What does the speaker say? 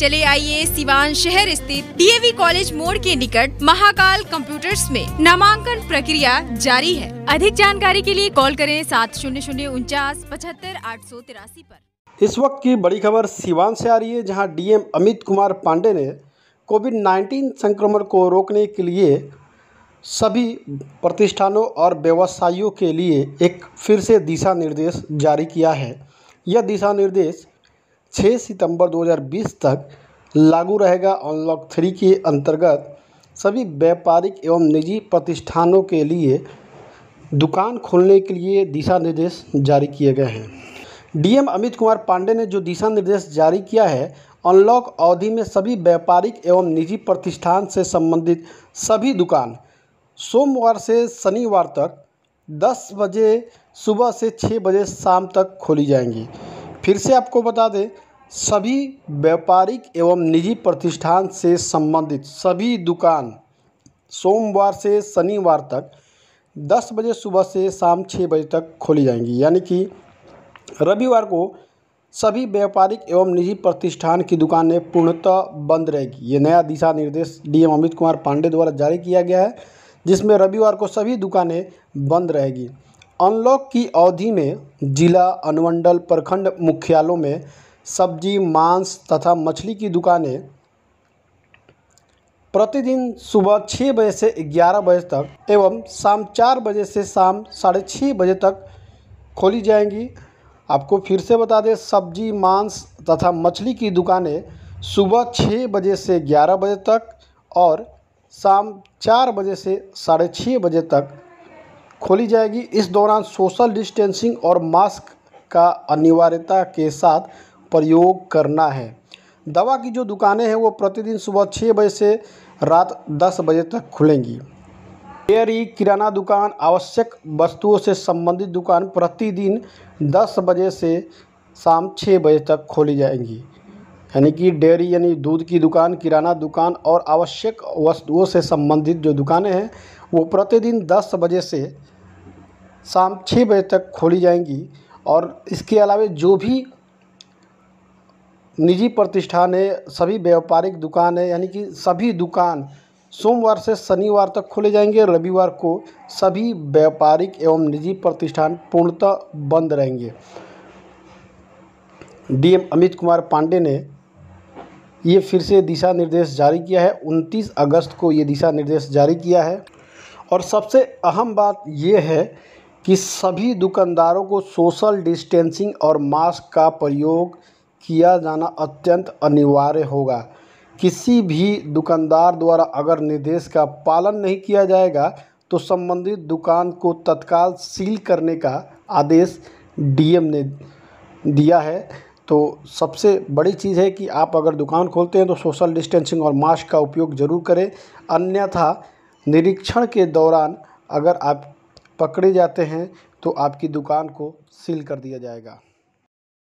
चले आइए सिवान शहर स्थित डीएवी कॉलेज मोड़ के निकट महाकाल कंप्यूटर्स में नामांकन प्रक्रिया जारी है अधिक जानकारी के लिए कॉल करें सात शून्य शून्य उनचास पचहत्तर आठ सौ तिरासी आरोप इस वक्त की बड़ी खबर सिवान से आ रही है जहां डीएम अमित कुमार पांडे ने कोविड 19 संक्रमण को रोकने के लिए सभी प्रतिष्ठानों और व्यवसायियों के लिए एक फिर से दिशा निर्देश जारी किया है यह दिशा निर्देश 6 सितंबर 2020 तक लागू रहेगा अनलॉक थ्री के अंतर्गत सभी व्यापारिक एवं निजी प्रतिष्ठानों के लिए दुकान खोलने के लिए दिशा निर्देश जारी किए गए हैं डीएम अमित कुमार पांडे ने जो दिशा निर्देश जारी किया है अनलॉक अवधि में सभी व्यापारिक एवं निजी प्रतिष्ठान से संबंधित सभी दुकान सोमवार से शनिवार तक 10 बजे सुबह से 6 बजे शाम तक खोली जाएंगी फिर से आपको बता दें सभी व्यापारिक एवं निजी प्रतिष्ठान से संबंधित सभी दुकान सोमवार से शनिवार तक 10 बजे सुबह से शाम 6 बजे तक खोली जाएंगी यानी कि रविवार को सभी व्यापारिक एवं निजी प्रतिष्ठान की दुकानें पूर्णतः बंद रहेगी ये नया दिशा निर्देश डीएम अमित कुमार पांडे द्वारा जारी किया गया है जिसमें रविवार को सभी दुकानें बंद रहेगी अनलॉक की अवधि में जिला अनुमंडल प्रखंड मुख्यालयों में सब्जी मांस तथा मछली की दुकानें प्रतिदिन सुबह छः बजे से ग्यारह बजे तक एवं शाम चार बजे से शाम साढ़े छः बजे तक खोली जाएंगी आपको फिर से बता दें सब्जी मांस तथा मछली की दुकानें सुबह छः बजे से ग्यारह बजे तक और शाम चार बजे से साढ़े छः बजे तक खोली जाएगी इस दौरान सोशल डिस्टेंसिंग और मास्क का अनिवार्यता के साथ प्रयोग करना है दवा की जो दुकानें हैं वो प्रतिदिन सुबह छः बजे से रात दस बजे तक खुलेंगी डेयरी किराना दुकान आवश्यक वस्तुओं से संबंधित दुकान प्रतिदिन दस बजे से शाम छः बजे तक खोली जाएंगी यानी कि डेयरी यानी दूध की दुकान किराना दुकान और आवश्यक वस्तुओं से संबंधित जो दुकानें हैं वो प्रतिदिन दस बजे से शाम छः बजे तक खोली जाएंगी और इसके अलावा जो भी निजी प्रतिष्ठान है सभी व्यापारिक दुकान है यानी कि सभी दुकान सोमवार से शनिवार तक खोले जाएंगे रविवार को सभी व्यापारिक एवं निजी प्रतिष्ठान पूर्णतः बंद रहेंगे डीएम अमित कुमार पांडे ने ये फिर से दिशा निर्देश जारी किया है 29 अगस्त को ये दिशा निर्देश जारी किया है और सबसे अहम बात ये है कि सभी दुकानदारों को सोशल डिस्टेंसिंग और मास्क का प्रयोग किया जाना अत्यंत अनिवार्य होगा किसी भी दुकानदार द्वारा अगर निर्देश का पालन नहीं किया जाएगा तो संबंधित दुकान को तत्काल सील करने का आदेश डीएम ने दिया है तो सबसे बड़ी चीज़ है कि आप अगर दुकान खोलते हैं तो सोशल डिस्टेंसिंग और मास्क का उपयोग ज़रूर करें अन्यथा निरीक्षण के दौरान अगर आप पकड़े जाते हैं तो आपकी दुकान को सील कर दिया जाएगा